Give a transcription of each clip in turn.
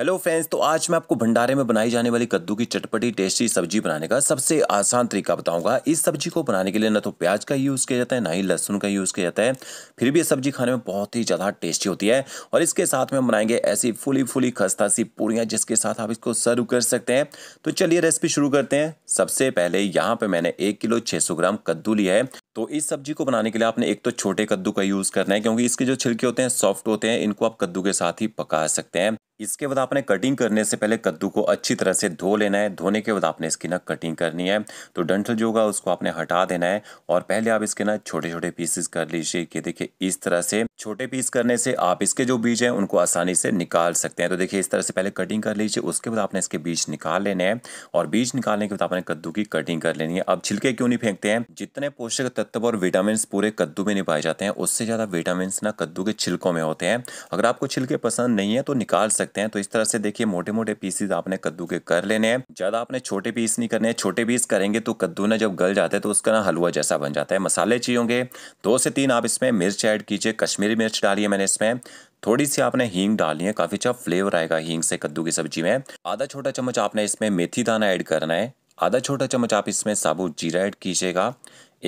hello friends तो आज मैं आपको भंडारे में बनाई जाने वाली कद्दू की चटपटी टेस्टी सब्जी बनाने का सबसे आसान तरीका बताऊंगा इस सब्जी को बनाने के लिए ना तो प्याज का यूज़ किया जाता है ना ही लहसुन का यूज़ किया जाता है फिर भी ये सब्जी खाने में बहुत ही ज़्यादा टेस्टी होती है और इसके साथ में हम बनाएंगे ऐसी फुली फुली खस्ता सी पूड़ियाँ जिसके साथ आप इसको सर्व कर सकते हैं तो चलिए रेसिपी शुरू करते हैं सबसे पहले यहाँ पर मैंने एक किलो छः ग्राम कद्दू लिया है तो इस सब्जी को बनाने के लिए आपने एक तो छोटे कद्दू का यूज़ करना है क्योंकि इसके जो छिलके होते हैं सॉफ्ट होते हैं इनको आप कद्दू के साथ ही पका सकते हैं इसके बाद आपने कटिंग करने से पहले कद्दू को अच्छी तरह से धो लेना है धोने के बाद आपने इसकी ना कटिंग करनी है तो डंठल जो होगा उसको आपने हटा देना है और पहले आप इसके ना छोटे छोटे पीसेस कर लीजिए कि देखिए इस तरह से छोटे पीस करने से आप इसके जो बीज हैं उनको आसानी से निकाल सकते हैं तो देखिए इस तरह से पहले कटिंग कर लीजिए उसके बाद आपने इसके बीज निकाल लेने हैं और बीज निकालने के बाद आपने कद्दू की कटिंग कर लेनी है अब छिलके क्यों नहीं फेंकते हैं जितने पोषक तत्व और विटामिन पूरे कद्दू में निभाए जाते हैं उससे ज़्यादा विटामिन ना कद्दू के छिलकों में होते हैं अगर आपको छिलके पसंद नहीं है तो निकाल सकते सकते हैं तो इस तरह से देखिए मोटे मोटे पीसेज आपने कद्दू के कर लेने हैं ज़्यादा आपने छोटे पीस नहीं करने छोटे पीस करेंगे तो कद्दू ना जब गल जाते हैं तो उसका ना हलवा जैसा बन जाता है मसाले चाहिए होंगे दो से तीन आप इसमें मिर्च ऐड कीजिए कश्मीरी मिर्च डालिए मैंने इसमें थोड़ी सी आपने हींग डालनी है काफ़ी अच्छा फ्लेवर आएगा हींग से कद्दू की सब्जी में आधा छोटा चम्मच आपने इसमें मेथी दाना ऐड करना है आधा छोटा चम्मच आप इसमें साबुत जीरा ऐड कीजिएगा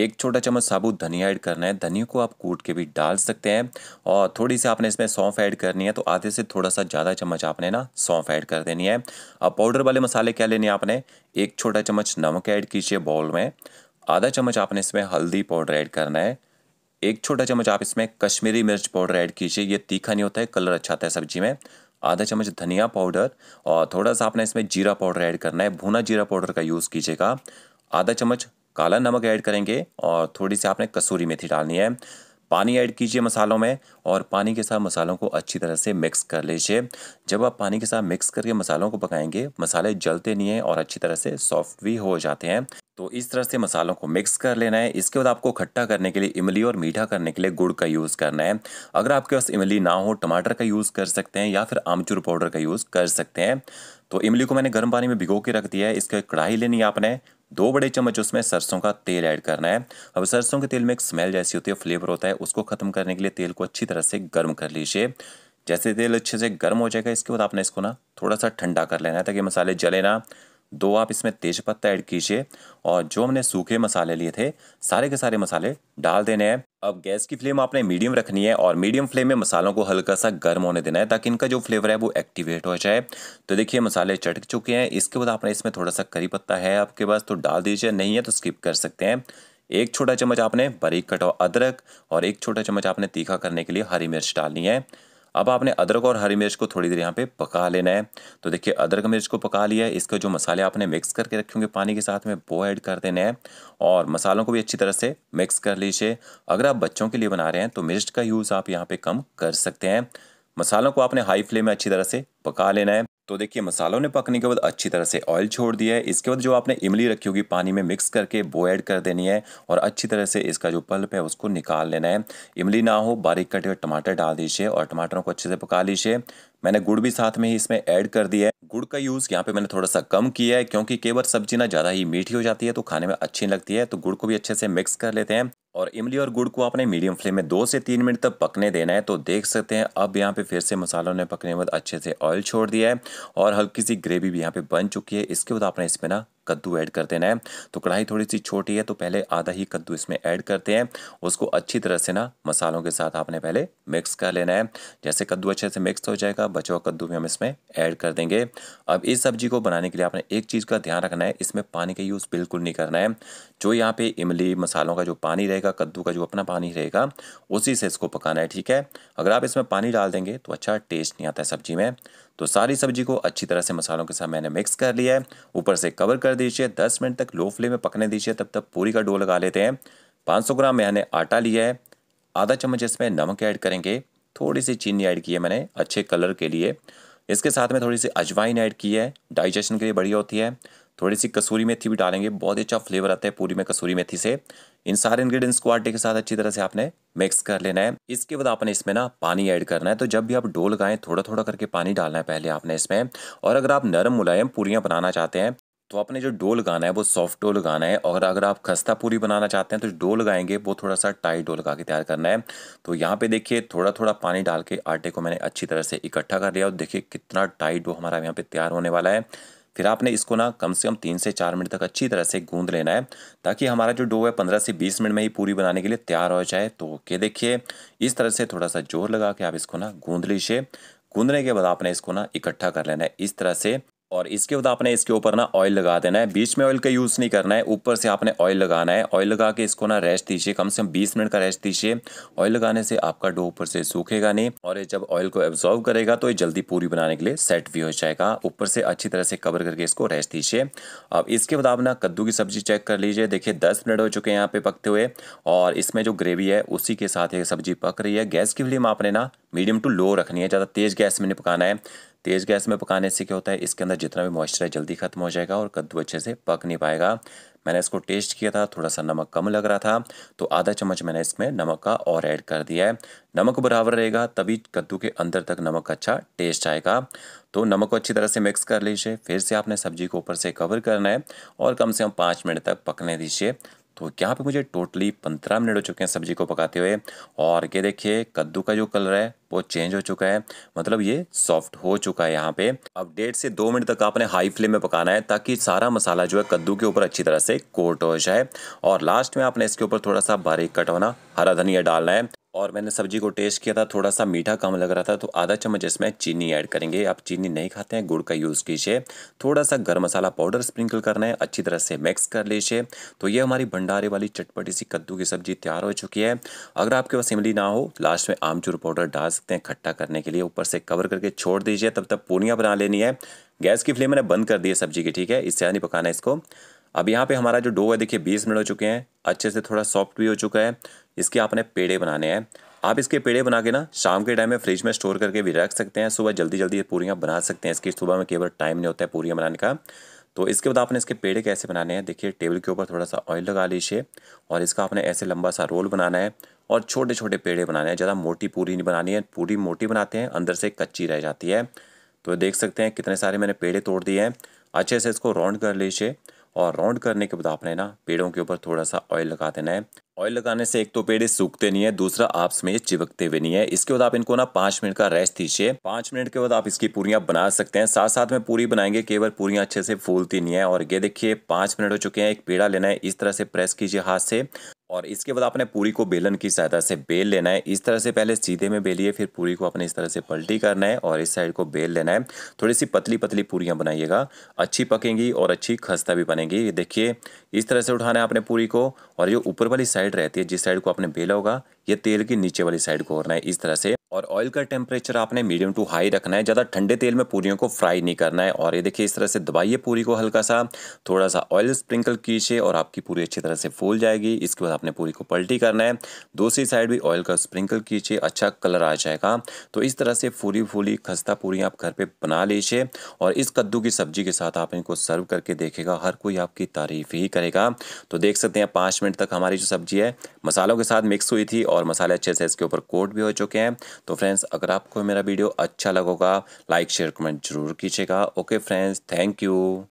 एक छोटा चम्मच साबुत धनिया ऐड करना है धनिया को आप कूट के भी डाल सकते हैं और थोड़ी सी आपने इसमें सौंफ ऐड करनी है तो आधे से थोड़ा सा ज़्यादा चम्मच आपने ना सौंफ ऐड कर देनी है अब पाउडर वाले मसाले क्या लेने आपने एक छोटा चम्मच नमक ऐड कीजिए बॉल में आधा चम्मच आपने इसमें हल्दी पाउडर ऐड करना है एक छोटा चम्मच आप इसमें कश्मीरी मिर्च पाउडर ऐड कीजिए ये तीखा नहीं होता है कलर अच्छा आता है सब्जी में आधा चम्मच धनिया पाउडर और थोड़ा सा आपने इसमें जीरा पाउडर ऐड करना है भुना जीरा पाउडर का यूज़ कीजिएगा आधा चम्मच काला नमक ऐड करेंगे और थोड़ी सी आपने कसूरी मेथी डालनी है पानी ऐड कीजिए मसालों में और पानी के साथ मसालों को अच्छी तरह से मिक्स कर लीजिए जब आप पानी के साथ मिक्स करके मसालों को पकाएंगे मसाले जलते नहीं हैं और अच्छी तरह से सॉफ्ट भी हो जाते हैं तो इस तरह से मसालों को मिक्स कर लेना है इसके बाद आपको खट्टा करने के लिए इमली और मीठा करने के लिए गुड़ का यूज़ करना है अगर आपके पास इमली ना हो टमाटर का यूज़ कर सकते हैं या फिर आमचूर पाउडर का यूज़ कर सकते हैं तो इमली को मैंने गर्म पानी में भिगो के रख दिया है इसका कढ़ाई लेनी है आपने दो बड़े चम्मच उसमें सरसों का तेल ऐड करना है अब सरसों के तेल में एक स्मेल जैसी होती है फ्लेवर होता है उसको ख़त्म करने के लिए तेल को अच्छी तरह से गर्म कर लीजिए जैसे तेल अच्छे से गर्म हो जाएगा इसके बाद आपने इसको ना थोड़ा सा ठंडा कर लेना है ताकि मसाले जले ना दो आप इसमें तेज पत्ता ऐड कीजिए और जो हमने सूखे मसाले लिए थे सारे के सारे मसाले डाल देने हैं अब गैस की फ्लेम आपने मीडियम रखनी है और मीडियम फ्लेम में मसालों को हल्का सा गर्म होने देना है ताकि इनका जो फ्लेवर है वो एक्टिवेट हो जाए तो देखिए मसाले चटक चुके हैं इसके बाद आपने इसमें थोड़ा सा करी पत्ता है आपके पास तो डाल दीजिए नहीं है तो स्किप कर सकते हैं एक छोटा चम्मच आपने बारीक कटा अदरक और एक छोटा चम्मच आपने तीखा करने के लिए हरी मिर्च डालनी है अब आपने अदरक और हरी मिर्च को थोड़ी देर यहाँ पे पका लेना है तो देखिए अदरक मिर्च को पका लिया है इसका जो मसाले आपने मिक्स करके रखे होंगे पानी के साथ में वो ऐड कर देना है और मसालों को भी अच्छी तरह से मिक्स कर लीजिए अगर आप बच्चों के लिए बना रहे हैं तो मिर्च का यूज़ आप यहाँ पर कम कर सकते हैं मसालों को आपने हाई फ्लेम में अच्छी तरह से पका लेना है तो देखिए मसालों ने पकने के बाद अच्छी तरह से ऑयल छोड़ दिया है इसके बाद जो आपने इमली रखी होगी पानी में मिक्स करके वो ऐड कर देनी है और अच्छी तरह से इसका जो पल्प है उसको निकाल लेना है इमली ना हो बारीक कटे हुए टमाटर डाल दीजिए और टमाटरों को अच्छे से पका लीजिए मैंने गुड़ भी साथ में ही इसमें ऐड कर दिया है गुड़ का यूज़ यहाँ पे मैंने थोड़ा सा कम किया है क्योंकि कई बार सब्जी ना ज़्यादा ही मीठी हो जाती है तो खाने में अच्छी लगती है तो गुड़ को भी अच्छे से मिक्स कर लेते हैं और इमली और गुड़ को आपने मीडियम फ्लेम में दो से तीन मिनट तक पकने देना है तो देख सकते हैं अब यहाँ पे फिर से मसालों ने पकने के बाद अच्छे से ऑयल छोड़ दिया है और हल्की सी ग्रेवी भी यहाँ पे बन चुकी है इसके बाद आपने इसमें ना कद्दू ऐड कर देना है तो कढ़ाई थोड़ी सी छोटी है तो पहले आधा ही कद्दू इसमें ऐड करते हैं उसको अच्छी तरह से ना मसालों के साथ आपने पहले मिक्स कर लेना है जैसे कद्दू अच्छे से मिक्स हो जाएगा बचा हुआ कद्दू भी हम इसमें ऐड कर देंगे अब इस सब्जी को बनाने के लिए आपने एक चीज़ का ध्यान रखना है इसमें पानी का यूज़ बिल्कुल नहीं करना है जो यहाँ पर इमली मसालों का जो पानी रहेगा रहेगा कद्दू का जो अपना पानी रहेगा उसी से इसको पकाना है ठीक है अगर आप इसमें पानी डाल देंगे तो अच्छा टेस्ट नहीं आता है सब्जी में तो सारी सब्जी को अच्छी तरह से मसालों के साथ मैंने मिक्स कर लिया है ऊपर से कवर कर दीजिए दस मिनट तक लो फ्लेम में पकने दीजिए तब तक पूरी का डो लगा लेते हैं पाँच ग्राम मैंने आटा लिया है आधा चम्मच इसमें नमक ऐड करेंगे थोड़ी सी चीनी ऐड की है मैंने अच्छे कलर के लिए इसके साथ में थोड़ी सी अजवाइन ऐड की है डाइजेशन के लिए बढ़िया होती है थोड़ी सी कसूरी मेथी भी डालेंगे बहुत ही अच्छा फ्लेवर आता है पूरी में कसूरी मेथी से इन सारे इंग्रेडिएंट्स को आटे के साथ अच्छी तरह से आपने मिक्स कर लेना है इसके बाद आपने इसमें ना पानी ऐड करना है तो जब भी आप डोल लगाएं थोड़ा थोड़ा करके पानी डालना है पहले आपने इसमें और अगर आप नरम मुलायम पूरियाँ बनाना चाहते हैं तो आपने जो डो लगाना है वो सॉफ्ट डो लगाना है और अगर आप खस्ता पूरी बनाना चाहते हैं तो डो लगाएंगे वो थोड़ा सा टाइट डो लगा के तैयार करना है तो यहाँ पे देखिए थोड़ा थोड़ा पानी डाल के आटे को मैंने अच्छी तरह से इकट्ठा कर लिया और देखिए कितना टाइट डो हमारा यहाँ पे तैयार होने वाला है फिर आपने इसको ना कम से कम तीन से चार मिनट तक अच्छी तरह से गूंद लेना है ताकि हमारा जो डो है पंद्रह से बीस मिनट में ही पूरी बनाने के लिए तैयार हो जाए तो ओके देखिए इस तरह से थोड़ा सा जोर लगा के आप इसको ना गूंद लीजिए गूंदने के बाद आपने इसको ना इकट्ठा कर लेना है इस तरह से और इसके बाद आपने इसके ऊपर ना ऑयल लगा देना है बीच में ऑयल का यूज़ नहीं करना है ऊपर से आपने ऑयल लगाना है ऑयल लगा के इसको ना रेस्ट दीजिए कम से कम 20 मिनट का रेस्ट दीजिए ऑयल लगाने से आपका डो ऊपर से सूखेगा नहीं और ये जब ऑयल को एब्जॉर्व करेगा तो ये जल्दी पूरी बनाने के लिए सेट भी हो जाएगा ऊपर से अच्छी तरह से कवर करके इसको रेस्ट दीजिए अब इसके बाद आप ना कद्दू की सब्जी चेक कर लीजिए देखिए दस मिनट हो चुके हैं यहाँ पे पकते हुए और इसमें जो ग्रेवी है उसी के साथ ये सब्जी पक रही है गैस की फ्लेम आपने ना मीडियम टू लो रखनी है ज़्यादा तेज़ गैस में नहीं पकाना है तेज़ गैस में पकाने से क्या होता है इसके अंदर जितना भी मॉइस्चर है जल्दी ख़त्म हो जाएगा और कद्दू अच्छे से पक नहीं पाएगा मैंने इसको टेस्ट किया था थोड़ा सा नमक कम लग रहा था तो आधा चम्मच मैंने इसमें नमक का और ऐड कर दिया है नमक बराबर रहेगा तभी कद्दू के अंदर तक नमक का अच्छा टेस्ट आएगा तो नमक को अच्छी तरह से मिक्स कर लीजिए फिर से आपने सब्जी को ऊपर से कवर करना है और कम से कम पाँच मिनट तक पकने दीजिए तो यहाँ पे मुझे टोटली पंद्रह मिनट हो चुके हैं सब्जी को पकाते हुए और ये देखिए कद्दू का जो कलर है वो चेंज हो चुका है मतलब ये सॉफ्ट हो चुका है यहाँ पे अब डेढ़ से दो मिनट तक आपने हाई फ्लेम में पकाना है ताकि सारा मसाला जो है कद्दू के ऊपर अच्छी तरह से कोट हो जाए और लास्ट में आपने इसके ऊपर थोड़ा सा बारीक कट होना हरा धनिया डालना है और मैंने सब्जी को टेस्ट किया था थोड़ा सा मीठा कम लग रहा था तो आधा चम्मच इसमें चीनी ऐड करेंगे आप चीनी नहीं खाते हैं गुड़ का यूज़ कीजिए थोड़ा सा गर्म मसाला पाउडर स्प्रिंकल करना है अच्छी तरह से मिक्स कर लीजिए तो ये हमारी भंडारे वाली चटपटी सी कद्दू की सब्जी तैयार हो चुकी है अगर आपके पास इमली ना हो लास्ट में आमचूर पाउडर डाल सकते हैं खट्टा करने के लिए ऊपर से कवर करके छोड़ दीजिए तब तक पूनियाँ बना लेनी है गैस की फ्लेम मैंने बंद कर दी है सब्जी की ठीक है इससे नहीं पकाना इसको अब यहाँ पे हमारा जो डो है देखिए बीस मिनट हो चुके हैं अच्छे से थोड़ा सॉफ्ट भी हो चुका है इसके आपने पेड़े बनाने हैं आप इसके पेड़े बना के ना शाम के टाइम में फ्रिज में स्टोर करके भी रख सकते हैं सुबह जल्दी जल्दी पूरियाँ बना सकते हैं इसकी सुबह में केवल टाइम नहीं होता है पूरियाँ बनाने का तो इसके बाद आपने इसके पेड़े कैसे बनाने हैं देखिए टेबल के ऊपर थोड़ा सा ऑयल लगा लीजिए और इसका आपने ऐसे लंबा सा रोल बनाना है और छोटे छोटे पेड़े बनाने हैं ज़्यादा मोटी पूरी नहीं बनानी है पूरी मोटी बनाते हैं अंदर से कच्ची रह जाती है तो देख सकते हैं कितने सारे मैंने पेड़े तोड़ दिए हैं अच्छे से इसको राउंड कर लीजिए और राउंड करने के बाद आपने ना पेड़ों के ऊपर थोड़ा सा ऑयल लगा देना है ऑयल लगाने से एक तो पेड़ सूखते नहीं है दूसरा आपस में चिपकते हुए नहीं है इसके बाद आप इनको ना पांच मिनट का रेस्ट दीजिए पांच मिनट के बाद आप इसकी पूरियां बना सकते हैं साथ साथ में पूरी बनाएंगे केवल पूरियां अच्छे से फूलती नहीं है और ये देखिए पांच मिनट हो चुके हैं एक पेड़ा लेना है इस तरह से प्रेस कीजिए हाथ से और इसके बाद आपने पूरी को बेलन की सहायता से बेल लेना है इस तरह से पहले सीधे में बेलिए फिर पूरी को अपने इस तरह से पलटी करना है और इस साइड को बेल लेना है थोड़ी सी पतली पतली पूरियाँ बनाइएगा अच्छी पकेंगी और अच्छी खस्ता भी बनेगी ये देखिए इस तरह से उठाना है आपने पूरी को और जो ऊपर वाली साइड रहती है जिस साइड को आपने बेला होगा ये तेल की नीचे वाली साइड को होना है इस तरह से और ऑयल का टेम्परेचर आपने मीडियम टू हाई रखना है ज़्यादा ठंडे तेल में पूरियों को फ्राई नहीं करना है और ये देखिए इस तरह से दबाइए पूरी को हल्का सा थोड़ा सा ऑयल स्प्रिंकल कीजिए और आपकी पूरी अच्छी तरह से फूल जाएगी इसके बाद आपने पूरी को पलटी करना है दूसरी साइड भी ऑयल का स्प्रिंकल कीजिए अच्छा कलर आ जाएगा तो इस तरह से फूली फूली खस्ता पूरी आप घर पर बना लीजिए और इस कद्दू की सब्जी के साथ आप इनको सर्व करके देखेगा हर कोई आपकी तारीफ ही करेगा तो देख सकते हैं पाँच मिनट तक हमारी जो सब्जी है मसालों के साथ मिक्स हुई थी और और मसाले अच्छे से इसके ऊपर कोट भी हो चुके हैं तो फ्रेंड्स अगर आपको मेरा वीडियो अच्छा लगेगा लाइक शेयर कमेंट जरूर कीजिएगा ओके फ्रेंड्स थैंक यू